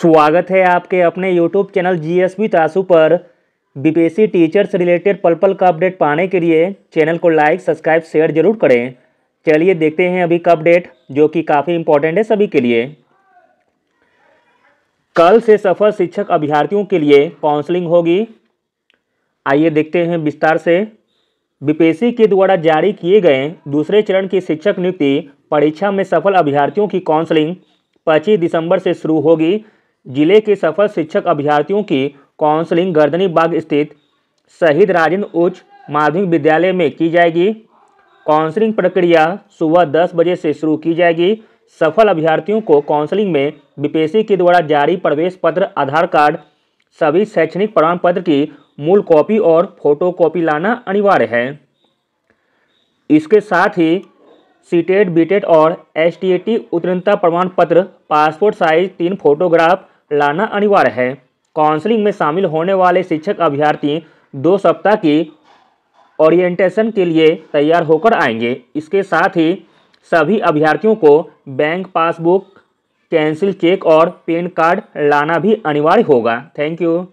स्वागत है आपके अपने YouTube चैनल जी एस बी तासु पर बीपीएससी टीचर्स रिलेटेड पल पल का अपडेट पाने के लिए चैनल को लाइक सब्सक्राइब शेयर जरूर करें चलिए देखते हैं अभी का अपडेट जो कि काफ़ी इम्पोर्टेंट है सभी के लिए कल से सफल शिक्षक अभ्यर्थियों के लिए काउंसलिंग होगी आइए देखते हैं विस्तार से बीपीएससी के द्वारा जारी किए गए दूसरे चरण की शिक्षक नियुक्ति परीक्षा में सफल अभ्यर्थियों की काउंसलिंग 25 दिसंबर से शुरू होगी जिले के सफल शिक्षक अभ्यर्थियों की काउंसलिंग गर्दनी बाग स्थित शहीद राजेंद्र उच्च माध्यमिक विद्यालय में की जाएगी काउंसलिंग प्रक्रिया सुबह दस बजे से शुरू की जाएगी सफल अभ्यर्थियों को काउंसलिंग में बीपीएससी के द्वारा जारी प्रवेश पत्र आधार कार्ड सभी शैक्षणिक प्रमाण पत्र की मूल कॉपी और फोटो कॉपी लाना अनिवार्य है इसके साथ ही सीटेट बीटेट और एस टी उत्तीर्णता प्रमाण पत्र पासपोर्ट साइज तीन फोटोग्राफ लाना अनिवार्य है काउंसलिंग में शामिल होने वाले शिक्षक अभ्यर्थी दो सप्ताह की ओरिएंटेशन के लिए तैयार होकर आएंगे इसके साथ ही सभी अभ्यर्थियों को बैंक पासबुक कैंसिल चेक और पेन कार्ड लाना भी अनिवार्य होगा थैंक यू